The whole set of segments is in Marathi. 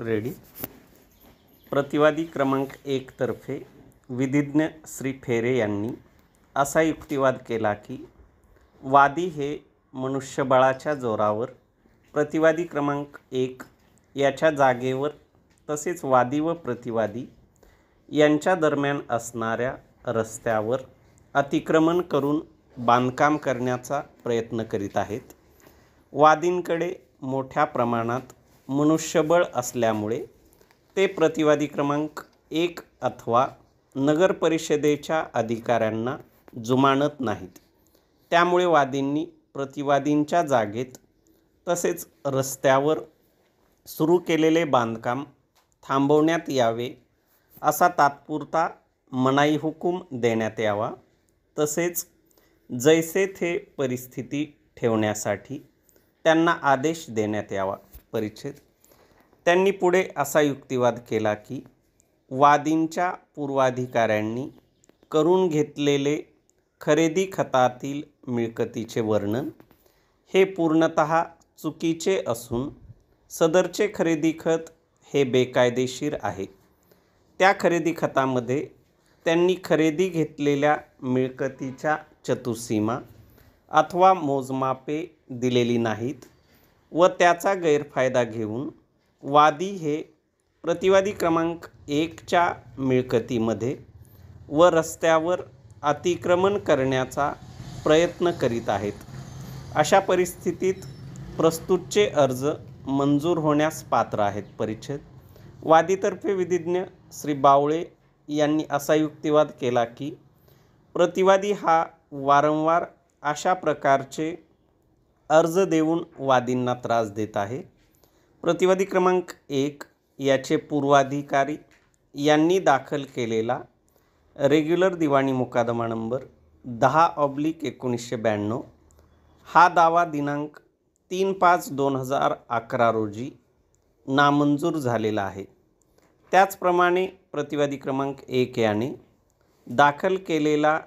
रेडी प्रतिवादी क्रमांक एकतर्फे विधिज्ञ श्री फेरे यांनी असा युक्तिवाद केला की वादी हे मनुष्यबळाच्या जोरावर प्रतिवादी क्रमांक एक याच्या जागेवर तसेच वादी व प्रतिवादी यांच्या दरम्यान असणाऱ्या रस्त्यावर अतिक्रमण करून बांधकाम करण्याचा प्रयत्न करीत आहेत वादींकडे मोठ्या प्रमाणात मनुष्यबळ असल्यामुळे ते प्रतिवादी क्रमांक एक अथवा नगरपरिषदेच्या अधिकाऱ्यांना जुमानत नाहीत त्यामुळे वादींनी प्रतिवादींच्या जागेत तसेच रस्त्यावर सुरू केलेले बांधकाम थांबवण्यात यावे असा तात्पुरता मनाई हुकूम देण्यात यावा तसेच जैसे थे परिस्थिती ठेवण्यासाठी त्यांना आदेश देण्यात यावा परिच्छेद त्यांनी पुढे असा युक्तिवाद केला की वादींच्या पूर्वाधिकाऱ्यांनी करून घेतलेले खरेदी खतातील मिळकतीचे वर्णन हे पूर्णत चुकीचे असून सदरचे खरेदी खत हे बेकायदेशीर आहे त्या खरेदी खतामध्ये त्यांनी खरेदी घेतलेल्या मिळकतीच्या चतुर्सीमा अथवा मोजमापे दिलेली नाहीत व त्याचा गैरफायदा घेऊन वादी हे प्रतिवादी क्रमांक एकच्या मिळकतीमध्ये व रस्त्यावर अतिक्रमण करण्याचा प्रयत्न करीत आहेत अशा परिस्थितीत प्रस्तुतचे अर्ज मंजूर होण्यास पात्र आहेत परिच्छेद वादीतर्फे विधिज्ञ श्री बावळे यांनी असा युक्तिवाद केला की प्रतिवादी हा वारंवार अशा प्रकारचे अर्ज देऊन वादींना त्रास देत आहे प्रतिवादी क्रमांक एक याचे पूर्वाधिकारी यांनी दाखल केलेला रेग्युलर दिवाणी मुकादमा नंबर दहा ऑब्लिक एकोणीसशे ब्याण्णव हा दावा दिनांक तीन पाच दोन हजार अकरा रोजी नामंजूर झालेला आहे त्याचप्रमाणे प्रतिवादी क्रमांक एक याने दाखल केलेला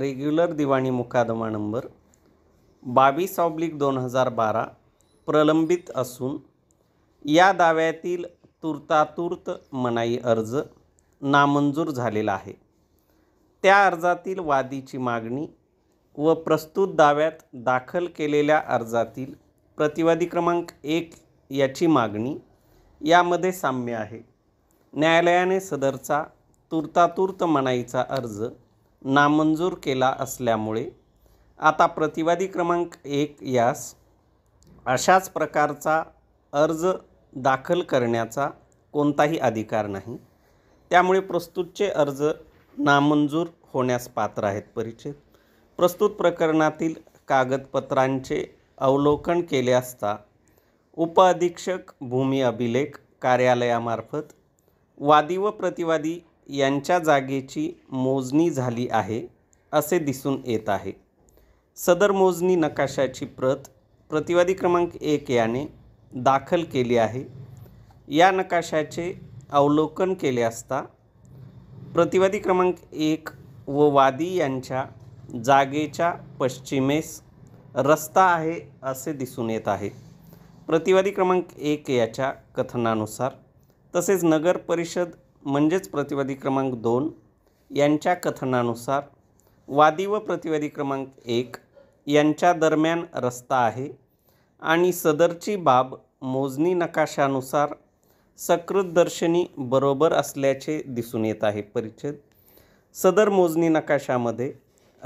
रेग्युलर दिवाणी मुकादमा नंबर बावीस ऑब्लिक दोन हजार बारा प्रलंबित असून या दाव्यातील तुर्तातूर्त मनाई अर्ज नामंजूर झालेला आहे त्या अर्जातील वादीची मागणी व प्रस्तुत दाव्यात दाखल केलेल्या अर्जातील प्रतिवादी क्रमांक एक याची मागणी यामध्ये साम्य आहे न्यायालयाने सदरचा तुर्तातूर्त मनाईचा अर्ज नामंजूर केला असल्यामुळे आता प्रतिवादी क्रमांक एक यास अशाच प्रकारचा अर्ज दाखल करण्याचा कोणताही अधिकार नाही त्यामुळे प्रस्तुतचे अर्ज नामंजूर होण्यास पात्र आहेत परिचित प्रस्तुत प्रकरणातील कागदपत्रांचे अवलोकन केले असता उपअधीक्षक भूमी अभिलेख कार्यालयामार्फत वादी व प्रतिवादी यांच्या जागेची मोजणी झाली आहे असे दिसून येत आहे सदर मोजनी नकाशाची प्रत प्रतिवादी क्रमांक एक याने दाखल केली आहे या नकाशाचे अवलोकन केले असता प्रतिवादी क्रमांक एक व वादी यांच्या जागेच्या पश्चिमेस रस्ता आहे असे दिसून येत आहे प्रतिवादी क्रमांक एक याच्या कथनानुसार तसेच नगर परिषद म्हणजेच प्रतिवादी क्रमांक दोन यांच्या कथनानुसार वादी व प्रतिवादी क्रमांक एक यांच्या दरम्यान रस्ता आहे आणि सदरची बाब मोजणी नकाशानुसार सकृतदर्शनी बरोबर असल्याचे दिसून येत आहे परिच्छेद सदर मोजणी नकाशामध्ये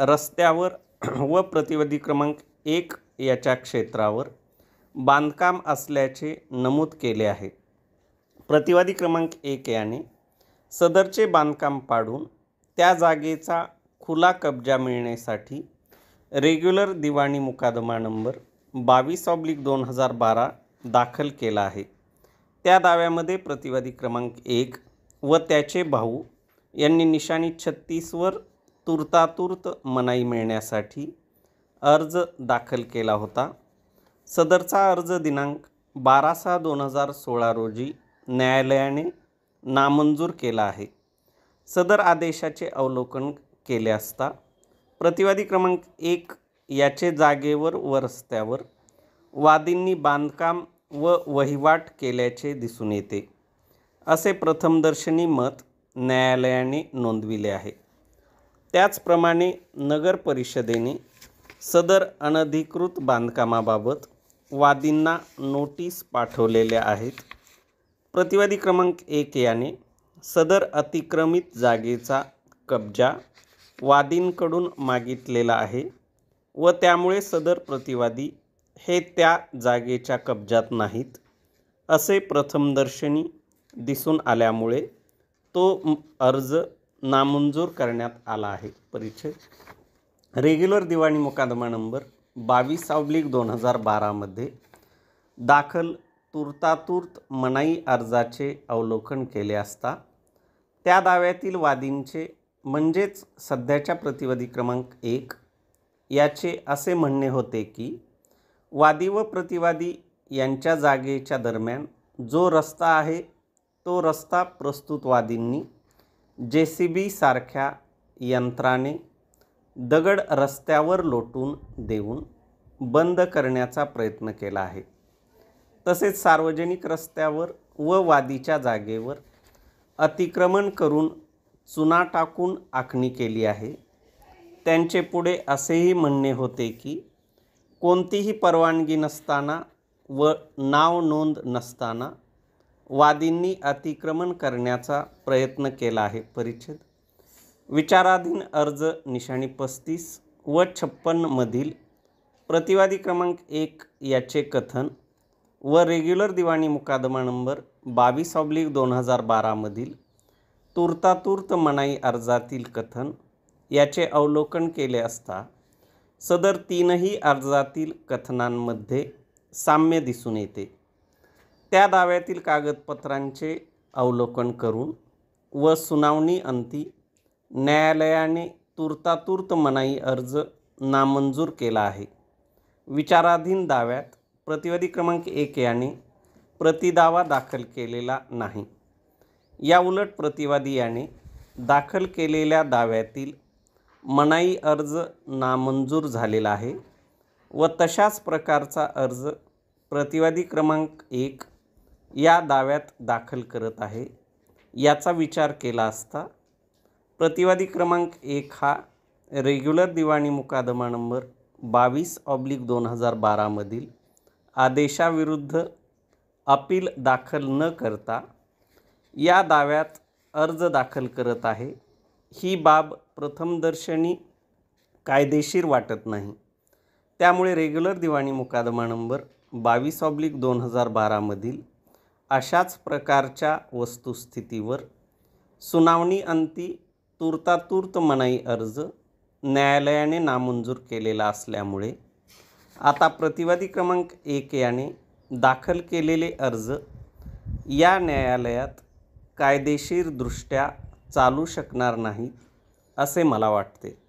रस्त्यावर व प्रतिवादी क्रमांक एक याच्या क्षेत्रावर बांधकाम असल्याचे नमूद केले आहे प्रतिवादी क्रमांक एक याने सदरचे बांधकाम पाडून त्या जागेचा खुला कब्जा मिळण्यासाठी रेग्युलर दिवाणी मुकादमा नंबर बावीस ऑब्लिक दोन हजार बारा दाखल केला आहे त्या दाव्यामध्ये प्रतिवादी क्रमांक एक व त्याचे भाऊ यांनी निशाणी छत्तीसवर तुर्तातुर्त मनाई मिळण्यासाठी अर्ज दाखल केला होता सदरचा अर्ज दिनांक बारा सहा दोन हजार सोळा रोजी न्यायालयाने नामंजूर केला आहे सदर आदेशाचे अवलोकन केले असता प्रतिवादी क्रमांक एक याचे जागेवर व रस्त्यावर वादींनी बांधकाम व वहिवाट केल्याचे दिसून येते असे प्रथमदर्शनी मत न्यायालयाने नोंदविले आहे त्याचप्रमाणे नगर परिषदेने सदर अनधिकृत बांधकामाबाबत वादींना नोटीस पाठवलेल्या आहेत प्रतिवादी क्रमांक एक याने सदर अतिक्रमित जागेचा कब्जा वादींकडून मागितलेला आहे व त्यामुळे सदर प्रतिवादी हे त्या जागेच्या कब्जात नाहीत असे प्रथमदर्शनी दिसून आल्यामुळे तो अर्ज नामंजूर करण्यात आला आहे परिचय रेग्युलर दिवाणी मुकादमा नंबर बावीस सावलीक दोन हजार बारामध्ये दाखल तुर्तातुर्त मनाई अर्जाचे अवलोकन केले असता त्या दाव्यातील वादींचे म्हणजेच सध्याच्या प्रतिवादी क्रमांक एक याचे असे म्हणणे होते की वादी व प्रतिवादी यांच्या जागेच्या दरम्यान जो रस्ता आहे तो रस्ता प्रस्तुतवादींनी जे सी बीसारख्या यंत्राने दगड रस्त्यावर लोटून देऊन बंद करण्याचा प्रयत्न केला आहे तसेच सार्वजनिक रस्त्यावर व वादीच्या जागेवर अतिक्रमण करून चुना टाकून आखणी केली आहे त्यांचे पुढे असेही म्हणणे होते की कोणतीही परवानगी नसताना व नाव नोंद नसताना वादींनी अतिक्रमण करण्याचा प्रयत्न केला आहे परिच्छेद विचाराधीन अर्ज निशाणी पस्तीस व छप्पनमधील प्रतिवादी क्रमांक एक याचे कथन व रेग्युलर दिवाणी मुकादमा नंबर बावीस ऑब्लिक दोन हजार बारामधील तुर्तातूर्त मनाई अर्जातील कथन याचे अवलोकन केले असता सदर तीनही अर्जातील कथनांमध्ये साम्य दिसून येते त्या दाव्यातील कागदपत्रांचे अवलोकन करून व सुनावणी अंती न्यायालयाने तुर्तातूर्त मनाई अर्ज नामंजूर केला आहे विचाराधीन दाव्यात प्रतिवादी क्रमांक एक याने प्रतिदावा दाखल केलेला नाही याउलट प्रतिवादी याने दाखल केलेल्या दाव्यातील मनाई अर्ज नामंजूर झालेला आहे व तशाच प्रकारचा अर्ज प्रतिवादी क्रमांक एक या दाव्यात दाखल करत आहे याचा विचार केला असता प्रतिवादी क्रमांक एक हा रेग्युलर दिवाणी मुकादमा नंबर बावीस ऑब्लिक दोन हजार बारामधील आदेशाविरुद्ध अपील दाखल न करता या दाव्यात अर्ज दाखल करत आहे ही बाब प्रथमदर्शनी कायदेशीर वाटत नाही त्यामुळे रेग्युलर दिवाणी मुकादमा नंबर बावीस ऑब्लिक दोन हजार बारामधील अशाच प्रकारच्या वस्तुस्थितीवर सुनावणी अंती तुर्तातूर्त मनाई अर्ज न्यायालयाने नामंजूर केलेला असल्यामुळे आता प्रतिवादी क्रमांक एक याने दाखल केलेले अर्ज या न्यायालयात कायदेशीरदृष्ट्या चालू शकणार नाही असे मला वाटते